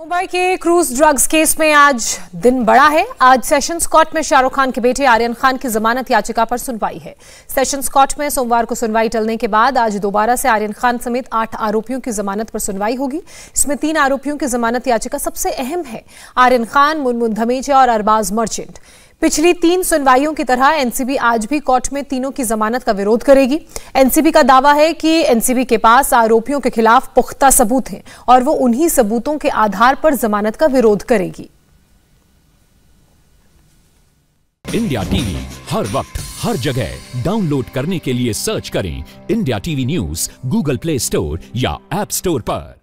मुंबई के cruise drugs case में आज दिन बड़ा है आज सेशंस कोर्ट में शाहरुख खान के बेटे आर्यन खान की जमानत याचिका पर सुनवाई है सेशंस कोर्ट में सोमवार को सुनवाई टलने के बाद आज दोबारा से आर्यन खान समेत आठ आरोपियों की जमानत पर सुनवाई होगी इसमें तीन आरोपियों की जमानत याचिका सबसे अहम है आर्यन खान मुनमुन धमेजा और अरबाज मर्चेंट पिछली तीन सुनवाइयों की तरह एनसीबी आज भी कोर्ट में तीनों की जमानत का विरोध करेगी एनसीबी का दावा है कि एनसीबी के पास आरोपियों के खिलाफ पुख्ता सबूत हैं और वो उन्हीं सबूतों के आधार पर जमानत का विरोध करेगी इंडिया टीवी हर वक्त हर जगह डाउनलोड करने के लिए सर्च करें India TV news Google Play Store या एप स्टोर पर